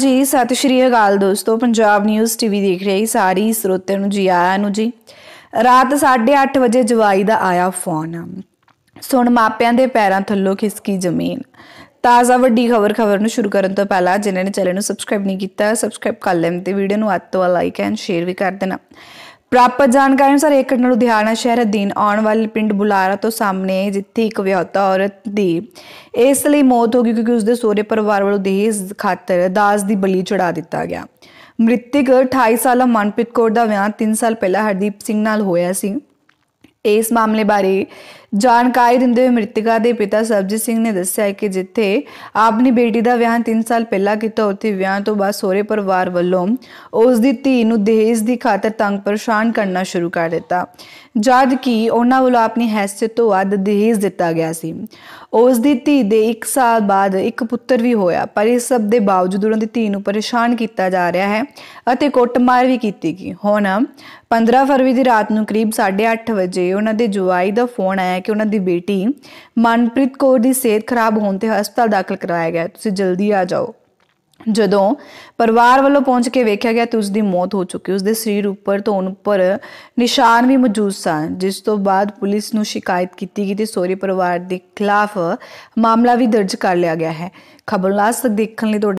ਜੀ ਸਤਿ ਸ਼੍ਰੀ ਅਕਾਲ ਦੋਸਤੋ ਪੰਜਾਬ ਨਿਊਜ਼ ਟੀਵੀ ਦੇਖ ਰਹੇ ਸਾਰੀ ਸਰੋਤਿਆਂ ਨੂੰ ਜੀ ਆਇਆਂ ਨੂੰ ਜੀ ਰਾਤ 8:30 ਵਜੇ ਜਵਾਈ ਦਾ ਆਇਆ ਫੋਨ ਸੁਣ ਮਾਪਿਆਂ ਦੇ ਪੈਰਾਂ ਥੱਲੋਂ ਖਿਸਕੀ ਜ਼ਮੀਨ ਤਾਜ਼ਾ ਵੱਡੀ ਖਬਰ ਖਬਰ ਨੂੰ ਸ਼ੁਰੂ ਕਰਨ ਤੋਂ ਪਹਿਲਾਂ ਜਿਨ੍ਹਾਂ ਨੇ ਚੈਨਲ ਨੂੰ ਸਬਸਕ੍ਰਾਈਬ ਨਹੀਂ ਕੀਤਾ ਸਬਸਕ੍ਰਾਈਬ ਕਰ ਲੈਣ ਤੇ ਵੀਡੀਓ ਨੂੰ ਅੱਤ ਤੋਂ ਲਾਈਕ ਐਂਡ ਸ਼ੇਅਰ ਵੀ ਕਰ ਦੇਣਾ ਪ੍ਰਾਪਤ ਜਾਣਕਾਰੀ ਅਨੁਸਾਰ ਇੱਕ ਘਟਨਾ ਲੁਧਿਆਣਾ ਸ਼ਹਿਰ ਅਧੀਨ ਆਉਣ ਵਾਲੇ ਪਿੰਡ ਬੁਲਾਰਾ ਤੋਂ ਸਾਹਮਣੇ ਜਿੱਥੇ ਇੱਕ ਵਿਆਹਤਾ ਔਰਤ ਦੀ ਇਸ ਲਈ ਮੌਤ ਹੋ ਗਈ ਕਿਉਂਕਿ ਉਸਦੇ ਸਹੁਰੇ ਪਰਿਵਾਰ ਵੱਲੋਂ ਦੇਸ ਖਾਤਰ ਦਾਜ ਦੀ ਬਲੀ ਚੜਾ ਦਿੱਤਾ ਗਿਆ ਮ੍ਰਿਤਕ 28 ਸਾਲਾ ਮਨਪ੍ਰੀਤ ਕੌਰ ਦਾ ਵਿਆਹ 3 ਸਾਲ ਪਹਿਲਾਂ ਹਰਦੀਪ ਸਿੰਘ ਨਾਲ ਹੋਇਆ ਸੀ ਇਸ ਮਾਮਲੇ ਬਾਰੇ ਜਾਣਕਾਰੀ ਦਿੰਦੇ ਹੋਏ ਮ੍ਰਿਤਕਾ ਦੇ ਪਿਤਾ ਸਰਬਜੀਤ ਸਿੰਘ ਨੇ ਦੱਸਿਆ ਕਿ ਜਿੱਥੇ ਆਪਣੀ ਬੇਟੀ ਦਾ ਵਿਆਹ 3 ਸਾਲ ਪਹਿਲਾਂ ਕੀਤਾ ਉੱਥੇ ਵਿਆਹ ਤੋਂ ਬਾਅਦ ਸਹੁਰੇ ਪਰਿਵਾਰ ਵੱਲੋਂ ਉਸ ਦੀ ਧੀ ਨੂੰ ਦਹੇਜ ਦੀ ਖਾਤਰ ਤੰਗ ਪਰੇਸ਼ਾਨ ਕਰਨਾ ਸ਼ੁਰੂ ਕਰ ਦਿੱਤਾ ਜਦ ਕਿ ਉਹਨਾਂ ਵੱਲੋਂ ਆਪਣੀ ਹیثیت ਤੋਂ ਵੱਧ ਦਹੇਜ ਦਿੱਤਾ ਗਿਆ ਸੀ ਉਸ ਦੀ ਧੀ ਦੇ 1 ਸਾਲ ਬਾਅਦ ਇੱਕ ਪੁੱਤਰ ਵੀ ਹੋਇਆ ਪਰ ਇਸ ਸਭ ਦੇ ਬਾਵਜੂਦ ਉਹਨਾਂ ਦੀ ਧੀ ਨੂੰ ਪਰੇਸ਼ਾਨ ਕੀਤਾ ਜਾ ਰਿਹਾ ਹੈ ਅਤੇ ਕੁੱਟਮਾਰ ਵੀ ਕੀਤੀ ਗਈ ਹੁਣ 15 ਫਰਵਰੀ ਦੀ ਰਾਤ ਨੂੰ ਕਰੀਬ 8:30 ਵਜੇ ਉਹਨਾਂ ਦੇ ਜਵਾਈ ਦਾ ਫੋਨ ਆਇਆ ਕਿ ਉਹਨਾਂ ਦੀ ਬੇਟੀ ਮਨਪ੍ਰੀਤ ਕੌਰ ਦੀ ਸਿਹਤ ਖਰਾਬ ਹੋਣ ਤੇ ਹਸਪਤਾਲ ਦਾਖਲ ਕਰਾਇਆ ਗਿਆ ਤੁਸੀਂ ਜਲਦੀ ਆ ਜਾਓ ਜਦੋਂ ਪਰਿਵਾਰ ਵੱਲੋਂ ਪਹੁੰਚ ਕੇ ਵੇਖਿਆ ਗਿਆ ਤੇ ਉਸ ਦੀ ਮੌਤ ਹੋ ਚੁੱਕੀ ਉਸ ਦੇ ਸਰੀਰ ਉੱਪਰ ਤੋਂ ਉੱਪਰ ਨਿਸ਼ਾਨ ਵੀ ਮੌਜੂਦ ਸਨ ਜਿਸ ਤੋਂ ਬਾਅਦ ਪੁਲਿਸ ਨੂੰ ਸ਼ਿਕਾਇਤ ਕੀਤੀ ਗਈ ਤੇ ਸੋਰੀ ਪਰਿਵਾਰ ਦੇ ਖਿਲਾਫ ਮਾਮਲਾ ਵੀ ਦਰਜ ਕਰ ਲਿਆ ਗਿਆ ਹੈ ਖਬਰ ਤੱਕ ਦੇਖਣ ਲਈ